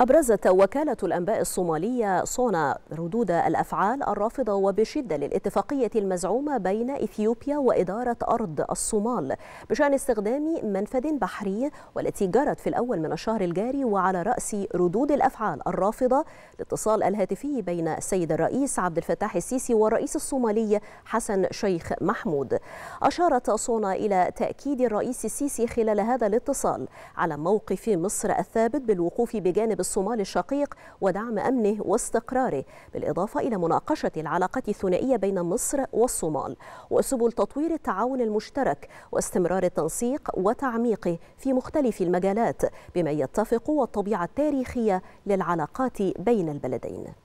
أبرزت وكالة الأنباء الصومالية صونا ردود الأفعال الرافضة وبشدة للاتفاقية المزعومة بين إثيوبيا وإدارة أرض الصومال بشأن استخدام منفذ بحري والتي جرت في الأول من الشهر الجاري وعلى رأس ردود الأفعال الرافضة الاتصال الهاتفي بين السيد الرئيس عبد الفتاح السيسي والرئيس الصومالي حسن شيخ محمود أشارت صونا إلى تأكيد الرئيس السيسي خلال هذا الاتصال على موقف مصر الثابت بالوقوف بجانب الصومال الشقيق ودعم أمنه واستقراره بالإضافة إلى مناقشة العلاقة الثنائية بين مصر والصومال وسبل تطوير التعاون المشترك واستمرار التنسيق وتعميقه في مختلف المجالات بما يتفق والطبيعة التاريخية للعلاقات بين البلدين